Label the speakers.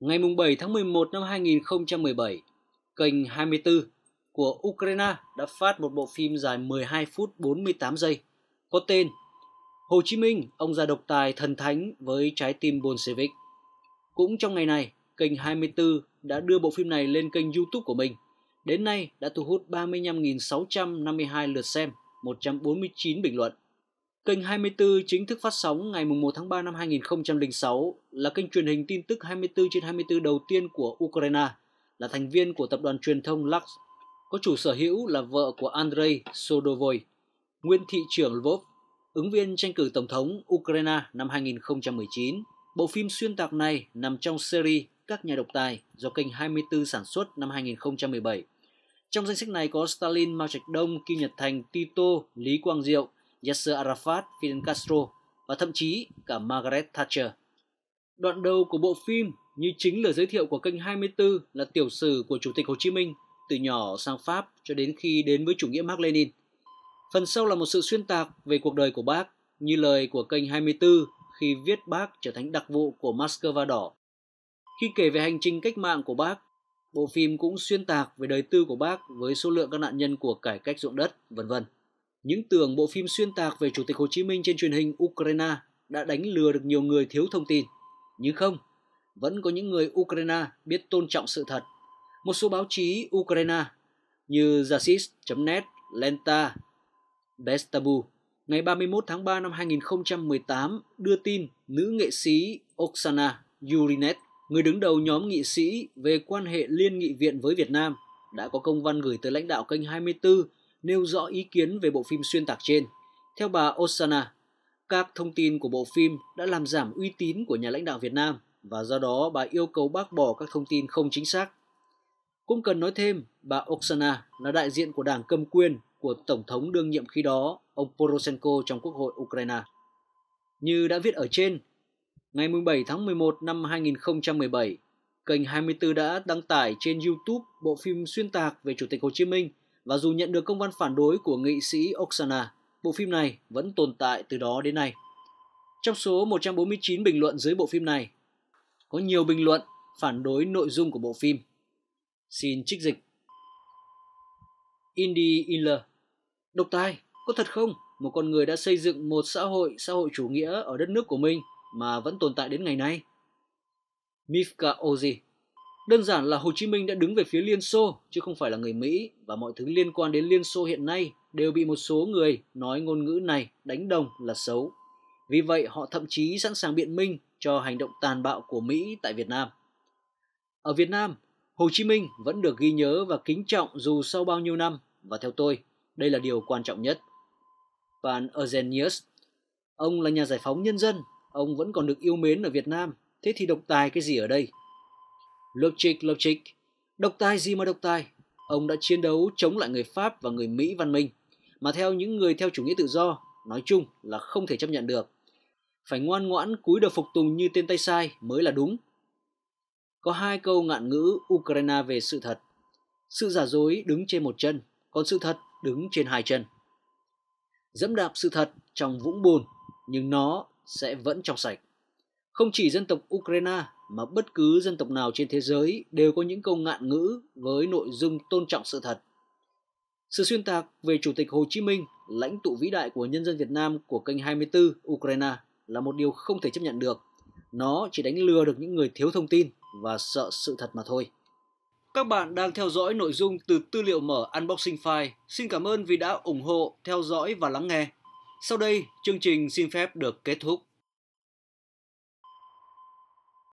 Speaker 1: Ngày 7 tháng 11 năm 2017, kênh 24 của Ukraine đã phát một bộ phim dài 12 phút 48 giây có tên Hồ Chí Minh, ông già độc tài thần thánh với trái tim Bolshevik. Cũng trong ngày này, kênh 24 đã đưa bộ phim này lên kênh YouTube của mình. Đến nay đã thu hút 35.652 lượt xem, 149 bình luận. Kênh 24 chính thức phát sóng ngày 1 tháng 3 năm 2006 là kênh truyền hình tin tức 24 trên 24 đầu tiên của Ukraine, là thành viên của tập đoàn truyền thông Lux, có chủ sở hữu là vợ của Andrei Sodovoy, nguyên thị trưởng Lvov, ứng viên tranh cử tổng thống Ukraine năm 2019. Bộ phim xuyên tạc này nằm trong series Các nhà độc tài do kênh 24 sản xuất năm 2017. Trong danh sách này có Stalin, Mao Trạch Đông, Kim Nhật Thành, Tito, Lý Quang Diệu – Yasser Arafat, Fidel Castro và thậm chí cả Margaret Thatcher. Đoạn đầu của bộ phim như chính lời giới thiệu của kênh 24 là tiểu sử của Chủ tịch Hồ Chí Minh từ nhỏ sang Pháp cho đến khi đến với chủ nghĩa Mark Lenin. Phần sau là một sự xuyên tạc về cuộc đời của bác như lời của kênh 24 khi viết bác trở thành đặc vụ của Moscow đỏ. Khi kể về hành trình cách mạng của bác, bộ phim cũng xuyên tạc về đời tư của bác với số lượng các nạn nhân của cải cách ruộng đất, vân vân. Những tưởng bộ phim xuyên tạc về Chủ tịch Hồ Chí Minh trên truyền hình Ukraine đã đánh lừa được nhiều người thiếu thông tin. Nhưng không, vẫn có những người Ukraine biết tôn trọng sự thật. Một số báo chí Ukraine như Zasis.net, Lenta, Bestabu ngày 31 tháng 3 năm 2018 đưa tin nữ nghệ sĩ Oksana Yurinet, người đứng đầu nhóm nghị sĩ về quan hệ liên nghị viện với Việt Nam, đã có công văn gửi tới lãnh đạo kênh 24 nêu rõ ý kiến về bộ phim xuyên tạc trên. Theo bà Osana, các thông tin của bộ phim đã làm giảm uy tín của nhà lãnh đạo Việt Nam và do đó bà yêu cầu bác bỏ các thông tin không chính xác. Cũng cần nói thêm, bà Oksana là đại diện của đảng cầm quyền của Tổng thống đương nhiệm khi đó, ông Poroshenko trong Quốc hội Ukraine. Như đã viết ở trên, ngày 17 tháng 11 năm 2017, kênh 24 đã đăng tải trên YouTube bộ phim xuyên tạc về Chủ tịch Hồ Chí Minh – và dù nhận được công văn phản đối của nghị sĩ Oksana, bộ phim này vẫn tồn tại từ đó đến nay. Trong số 149 bình luận dưới bộ phim này, có nhiều bình luận phản đối nội dung của bộ phim. Xin trích dịch. Indy Inler Độc tài, có thật không? Một con người đã xây dựng một xã hội xã hội chủ nghĩa ở đất nước của mình mà vẫn tồn tại đến ngày nay. Mifka Ozi Đơn giản là Hồ Chí Minh đã đứng về phía Liên Xô chứ không phải là người Mỹ và mọi thứ liên quan đến Liên Xô hiện nay đều bị một số người nói ngôn ngữ này đánh đồng là xấu. Vì vậy họ thậm chí sẵn sàng biện minh cho hành động tàn bạo của Mỹ tại Việt Nam. Ở Việt Nam, Hồ Chí Minh vẫn được ghi nhớ và kính trọng dù sau bao nhiêu năm và theo tôi, đây là điều quan trọng nhất. Pan Eugenius, ông là nhà giải phóng nhân dân, ông vẫn còn được yêu mến ở Việt Nam, thế thì độc tài cái gì ở đây? Lopchik Lopchik. Độc tài gì mà độc tài? Ông đã chiến đấu chống lại người Pháp và người Mỹ văn minh, mà theo những người theo chủ nghĩa tự do, nói chung là không thể chấp nhận được. Phải ngoan ngoãn cúi đầu phục tùng như tên tay sai mới là đúng. Có hai câu ngạn ngữ Ukraine về sự thật. Sự giả dối đứng trên một chân, còn sự thật đứng trên hai chân. Dẫm đạp sự thật trong vũng bùn, nhưng nó sẽ vẫn trong sạch. Không chỉ dân tộc Ukraine mà bất cứ dân tộc nào trên thế giới đều có những câu ngạn ngữ với nội dung tôn trọng sự thật. Sự xuyên tạc về Chủ tịch Hồ Chí Minh, lãnh tụ vĩ đại của nhân dân Việt Nam của kênh 24 Ukraine là một điều không thể chấp nhận được. Nó chỉ đánh lừa được những người thiếu thông tin và sợ sự thật mà thôi. Các bạn đang theo dõi nội dung từ tư liệu mở Unboxing File. Xin cảm ơn vì đã ủng hộ, theo dõi và lắng nghe. Sau đây, chương trình xin phép được kết thúc.